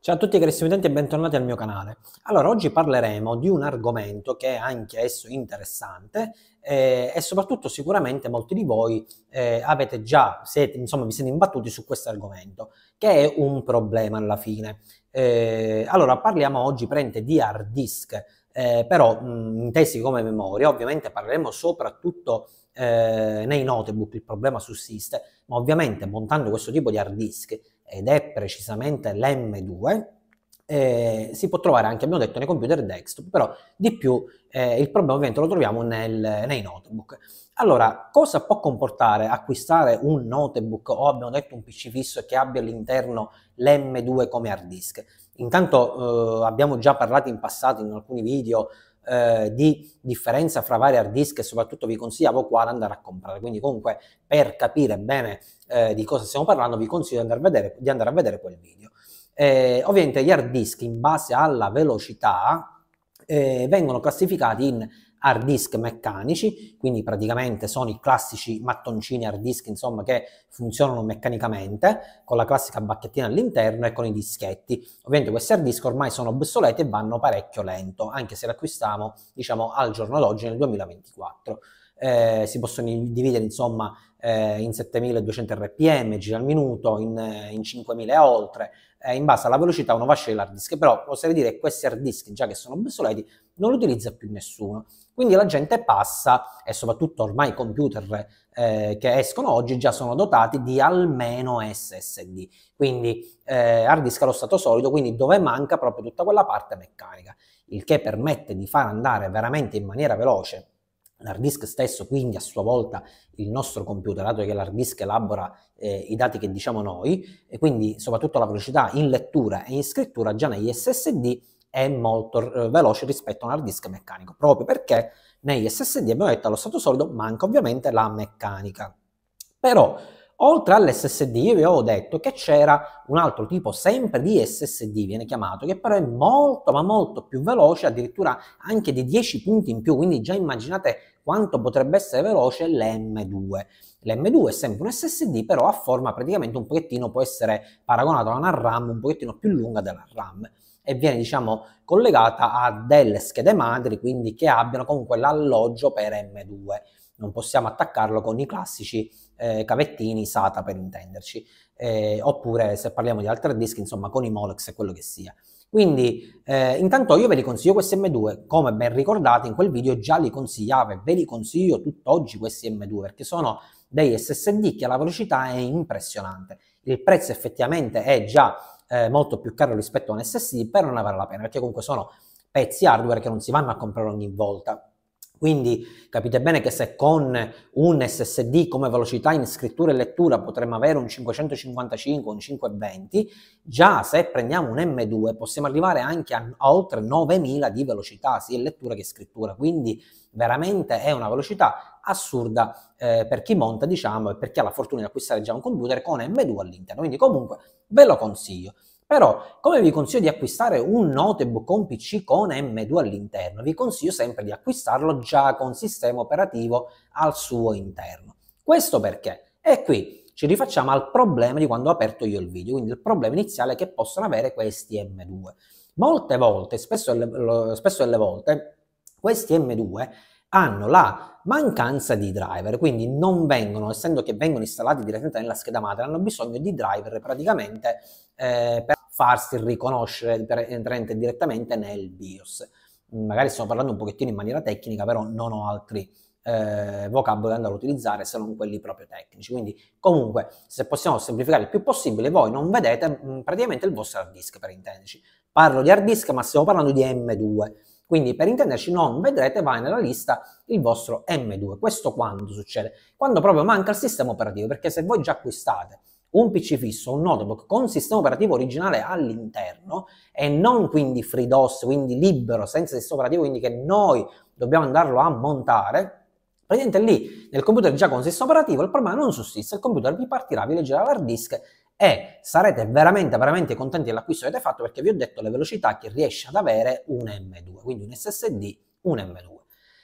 Ciao a tutti carissimi utenti e bentornati al mio canale. Allora, oggi parleremo di un argomento che è anch'esso interessante eh, e soprattutto sicuramente molti di voi eh, avete già, siete, insomma, vi siete imbattuti su questo argomento, che è un problema alla fine. Eh, allora, parliamo oggi prende di hard disk, eh, però mh, intesi come memoria, ovviamente parleremo soprattutto eh, nei notebook, il problema sussiste, ma ovviamente montando questo tipo di hard disk ed è precisamente l'M2, eh, si può trovare anche, abbiamo detto, nei computer desktop, però di più eh, il problema ovviamente lo troviamo nel, nei notebook. Allora, cosa può comportare acquistare un notebook o abbiamo detto un PC fisso che abbia all'interno l'M2 come hard disk? Intanto eh, abbiamo già parlato in passato in alcuni video eh, di differenza fra vari hard disk e soprattutto vi consigliavo quale andare a comprare. Quindi comunque per capire bene eh, di cosa stiamo parlando vi consiglio di andare a vedere, andare a vedere quel video. Eh, ovviamente gli hard disk in base alla velocità eh, vengono classificati in hard disk meccanici, quindi praticamente sono i classici mattoncini hard disk insomma, che funzionano meccanicamente con la classica bacchettina all'interno e con i dischetti. Ovviamente questi hard disk ormai sono obsoleti e vanno parecchio lento, anche se li acquistiamo diciamo, al giorno d'oggi nel 2024 eh, si possono dividere insomma eh, in 7200 rpm, giri al minuto, in, eh, in 5000 e oltre, eh, in base alla velocità uno va a scegliere l'hard disk, però possiamo dire che questi hard disk, già che sono obsoleti, non li utilizza più nessuno. Quindi la gente passa, e soprattutto ormai i computer eh, che escono oggi già sono dotati di almeno SSD, quindi eh, hard disk allo stato solido, quindi dove manca proprio tutta quella parte meccanica, il che permette di far andare veramente in maniera veloce L'hard disk stesso, quindi a sua volta il nostro computer, dato che l'hard disk elabora eh, i dati che diciamo noi, e quindi soprattutto la velocità in lettura e in scrittura già negli SSD è molto eh, veloce rispetto a un hard disk meccanico, proprio perché negli SSD abbiamo detto allo stato solido manca ovviamente la meccanica. Però Oltre all'SSD io vi avevo detto che c'era un altro tipo sempre di SSD, viene chiamato, che però è molto ma molto più veloce, addirittura anche di 10 punti in più, quindi già immaginate quanto potrebbe essere veloce l'M2. L'M2 è sempre un SSD, però ha forma praticamente un pochettino, può essere paragonato a una RAM un pochettino più lunga della RAM e viene diciamo collegata a delle schede madri, quindi che abbiano comunque l'alloggio per M2 non possiamo attaccarlo con i classici eh, cavettini SATA per intenderci, eh, oppure se parliamo di altri dischi, insomma con i Molex e quello che sia. Quindi eh, intanto io ve li consiglio questi M2, come ben ricordate in quel video già li consigliavo e ve li consiglio tutt'oggi questi M2 perché sono dei SSD che alla velocità è impressionante. Il prezzo effettivamente è già eh, molto più caro rispetto a un SSD, però non ne vale la pena perché comunque sono pezzi hardware che non si vanno a comprare ogni volta, quindi capite bene che se con un SSD come velocità in scrittura e lettura potremmo avere un 555 un 520, già se prendiamo un M2 possiamo arrivare anche a, a oltre 9000 di velocità, sia in lettura che in scrittura. Quindi veramente è una velocità assurda eh, per chi monta, diciamo, e per chi ha la fortuna di acquistare già un computer con M2 all'interno. Quindi comunque ve lo consiglio. Però, come vi consiglio di acquistare un notebook un PC con M2 all'interno, vi consiglio sempre di acquistarlo già con sistema operativo al suo interno. Questo perché? E qui ci rifacciamo al problema di quando ho aperto io il video, quindi il problema iniziale che possono avere questi M2. Molte volte, spesso, spesso delle volte, questi M2 hanno la mancanza di driver, quindi non vengono, essendo che vengono installati direttamente nella scheda madre, hanno bisogno di driver praticamente eh, per farsi riconoscere entrante direttamente nel BIOS. Mm, magari stiamo parlando un pochettino in maniera tecnica, però non ho altri eh, vocaboli da andare a utilizzare se non quelli proprio tecnici. Quindi, comunque, se possiamo semplificare il più possibile, voi non vedete mh, mm, praticamente il vostro hard disk, per intenderci. Parlo di hard disk, ma stiamo parlando di M2. Quindi, per intenderci, non vedrete, mai nella lista il vostro M2. Questo quando succede? Quando proprio manca il sistema operativo, perché se voi già acquistate un PC fisso, un notebook con sistema operativo originale all'interno e non quindi free DOS, quindi libero, senza sistema operativo, quindi che noi dobbiamo andarlo a montare, praticamente lì nel computer già con sistema operativo il problema non sussiste, il computer vi partirà, vi leggerà l'hard disk e sarete veramente, veramente contenti dell'acquisto che avete fatto perché vi ho detto le velocità che riesce ad avere un M2, quindi un SSD, un M2.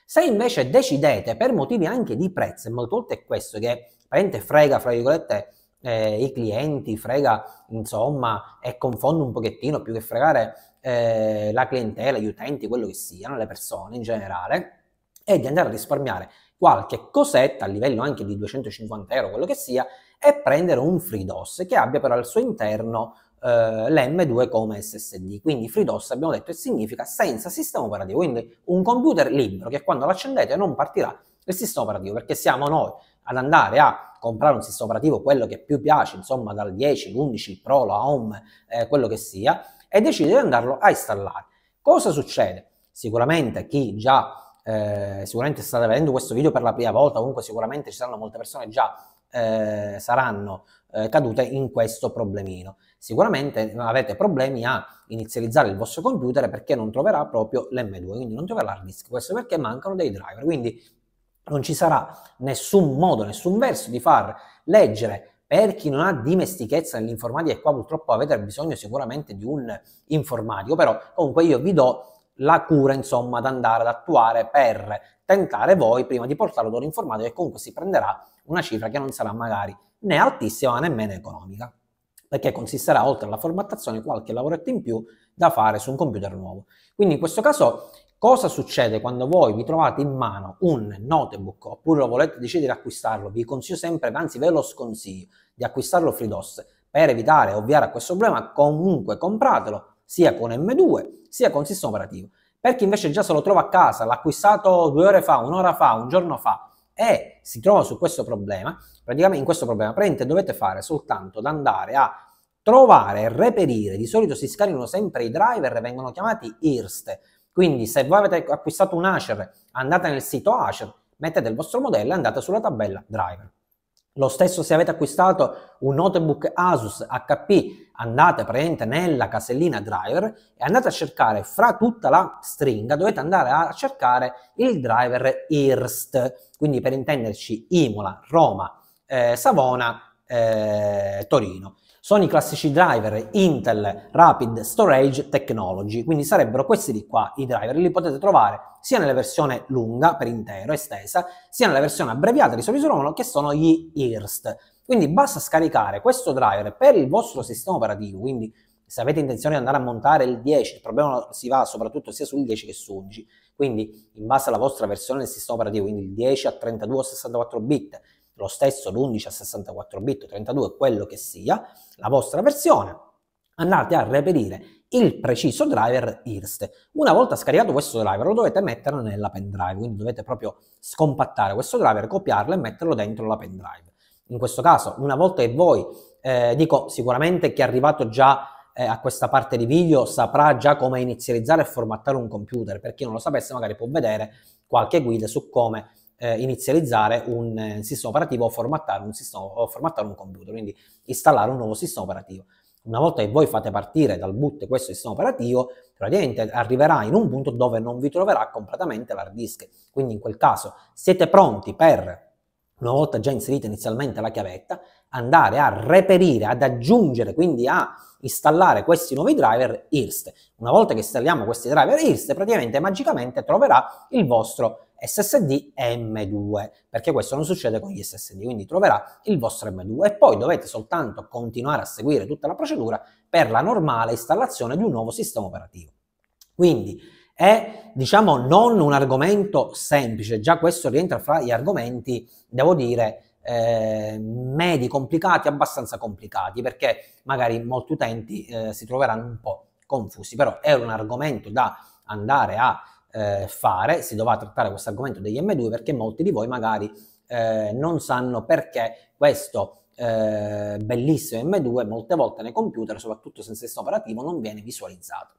Se invece decidete per motivi anche di prezzo, e molte volte è questo che praticamente frega, fra virgolette, eh, i clienti, frega, insomma, e confonde un pochettino più che fregare eh, la clientela, gli utenti, quello che siano, le persone in generale, e di andare a risparmiare qualche cosetta a livello anche di 250 euro, quello che sia, e prendere un FreeDOS che abbia però al suo interno eh, l'M2 come SSD. Quindi FreeDOS abbiamo detto che significa senza sistema operativo, quindi un computer libero che quando l'accendete non partirà il sistema operativo, perché siamo noi ad andare a comprare un sistema operativo, quello che più piace, insomma dal 10, l'11, il Pro, la Home, eh, quello che sia, e decide di andarlo a installare. Cosa succede? Sicuramente chi già, eh, sicuramente state vedendo questo video per la prima volta, comunque sicuramente ci saranno molte persone già eh, saranno eh, cadute in questo problemino. Sicuramente avete problemi a inizializzare il vostro computer perché non troverà proprio l'M2, quindi non troverà l'hard disk, questo perché mancano dei driver, quindi non ci sarà nessun modo, nessun verso di far leggere per chi non ha dimestichezza nell'informatica, e qua purtroppo avete bisogno sicuramente di un informatico, però comunque io vi do la cura, insomma, ad andare ad attuare per tentare voi prima di portarlo ad un informatico e comunque si prenderà una cifra che non sarà magari né altissima né meno economica, perché consisterà oltre alla formattazione qualche lavoretto in più da fare su un computer nuovo. Quindi in questo caso Cosa succede quando voi vi trovate in mano un notebook oppure lo volete decidere di acquistarlo? Vi consiglio sempre, anzi ve lo sconsiglio, di acquistarlo FreeDOS per evitare e ovviare a questo problema. Comunque compratelo sia con M2 sia con sistema operativo. Per chi invece già se lo trova a casa, l'ha acquistato due ore fa, un'ora fa, un giorno fa e si trova su questo problema, praticamente in questo problema, praticamente dovete fare soltanto ad andare a trovare e reperire, di solito si scaricano sempre i driver, vengono chiamati IRST, quindi se voi avete acquistato un Acer, andate nel sito Acer, mettete il vostro modello e andate sulla tabella driver. Lo stesso se avete acquistato un notebook Asus HP, andate praticamente nella casellina driver e andate a cercare fra tutta la stringa, dovete andare a cercare il driver IRST, quindi per intenderci Imola, Roma, eh, Savona, eh, Torino. Sono i classici driver Intel Rapid Storage Technology, quindi sarebbero questi di qua i driver, li potete trovare sia nella versione lunga per intero, estesa, sia nella versione abbreviata di Sorriso Romolo che sono gli IRST. Quindi basta scaricare questo driver per il vostro sistema operativo, quindi se avete intenzione di andare a montare il 10, il problema si va soprattutto sia sul 10 che su 11, quindi in base alla vostra versione del sistema operativo, quindi il 10 a 32 o 64 bit, lo stesso l'11 a 64 bit, 32, quello che sia, la vostra versione, andate a reperire il preciso driver IRST. Una volta scaricato questo driver lo dovete mettere nella pendrive, quindi dovete proprio scompattare questo driver, copiarlo e metterlo dentro la pendrive. In questo caso, una volta che voi, eh, dico sicuramente chi è arrivato già eh, a questa parte di video saprà già come inizializzare e formattare un computer, per chi non lo sapesse magari può vedere qualche guida su come eh, inizializzare un eh, sistema operativo o formattare un, sistema, o formattare un computer, quindi installare un nuovo sistema operativo. Una volta che voi fate partire dal boot questo sistema operativo, praticamente arriverà in un punto dove non vi troverà completamente l'hard disk. Quindi in quel caso siete pronti per, una volta già inserita inizialmente la chiavetta, andare a reperire, ad aggiungere, quindi a installare questi nuovi driver IRST. Una volta che installiamo questi driver IRST, praticamente magicamente troverà il vostro SSD M2, perché questo non succede con gli SSD, quindi troverà il vostro M2 e poi dovete soltanto continuare a seguire tutta la procedura per la normale installazione di un nuovo sistema operativo. Quindi è diciamo non un argomento semplice, già questo rientra fra gli argomenti, devo dire, eh, medi complicati, abbastanza complicati, perché magari molti utenti eh, si troveranno un po' confusi, però è un argomento da andare a eh, fare, si dovrà trattare questo argomento degli M2 perché molti di voi magari eh, non sanno perché questo eh, bellissimo M2 molte volte nei computer, soprattutto senza sistema operativo, non viene visualizzato.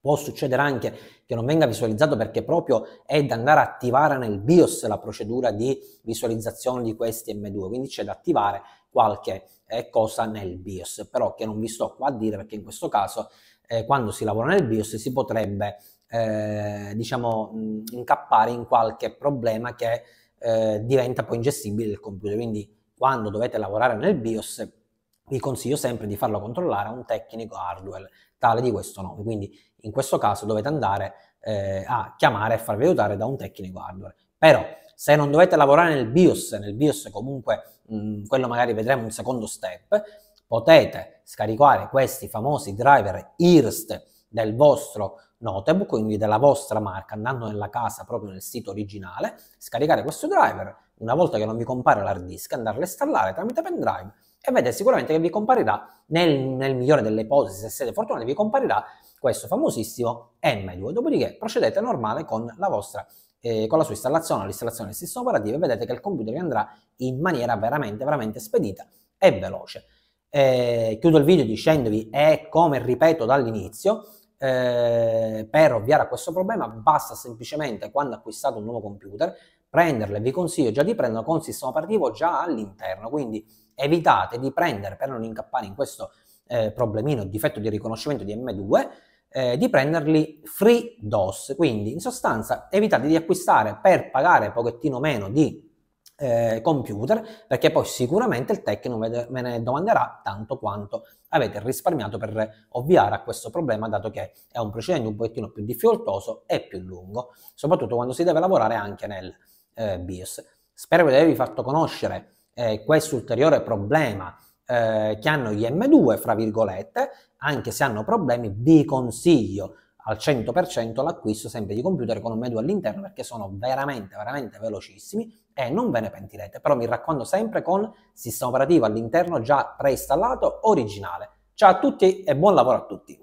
Può succedere anche che non venga visualizzato perché proprio è da andare a attivare nel BIOS la procedura di visualizzazione di questi M2, quindi c'è da attivare qualche eh, cosa nel BIOS, però che non vi sto qua a dire perché in questo caso eh, quando si lavora nel BIOS si potrebbe eh, diciamo, incappare in qualche problema che eh, diventa poi ingestibile il computer. Quindi quando dovete lavorare nel BIOS vi consiglio sempre di farlo controllare a un tecnico hardware tale di questo nome. Quindi in questo caso dovete andare eh, a chiamare e farvi aiutare da un tecnico hardware. Però se non dovete lavorare nel BIOS, nel BIOS comunque mh, quello magari vedremo un secondo step, potete scaricare questi famosi driver IRST del vostro notebook, quindi della vostra marca, andando nella casa proprio nel sito originale, scaricare questo driver, una volta che non vi compare l'hard disk, andarlo a installare tramite pendrive e vedete sicuramente che vi comparirà, nel, nel migliore delle ipotesi, se siete fortunati, vi comparirà questo famosissimo M2. Dopodiché procedete normale con la vostra eh, con la sua installazione, l'installazione del sistema operativo e vedete che il computer vi andrà in maniera veramente, veramente spedita e veloce. Eh, chiudo il video dicendovi, e come ripeto dall'inizio, eh, per ovviare a questo problema basta semplicemente quando acquistate un nuovo computer prenderle, vi consiglio già di prenderlo con sistema operativo già all'interno, quindi evitate di prendere per non incappare in questo eh, problemino difetto di riconoscimento di M2 eh, di prenderli free DOS, quindi in sostanza evitate di acquistare per pagare pochettino meno di eh, computer, perché poi sicuramente il tecnico ve ne domanderà tanto quanto avete risparmiato per ovviare a questo problema, dato che è un procedimento un pochettino più difficoltoso e più lungo, soprattutto quando si deve lavorare anche nel eh, BIOS. Spero di avervi fatto conoscere eh, questo ulteriore problema eh, che hanno gli M2, fra virgolette, anche se hanno problemi, vi consiglio al 100% l'acquisto sempre di computer con un M2 all'interno perché sono veramente, veramente velocissimi e non ve ne pentirete. Però mi raccomando sempre con sistema operativo all'interno già preinstallato, originale. Ciao a tutti e buon lavoro a tutti!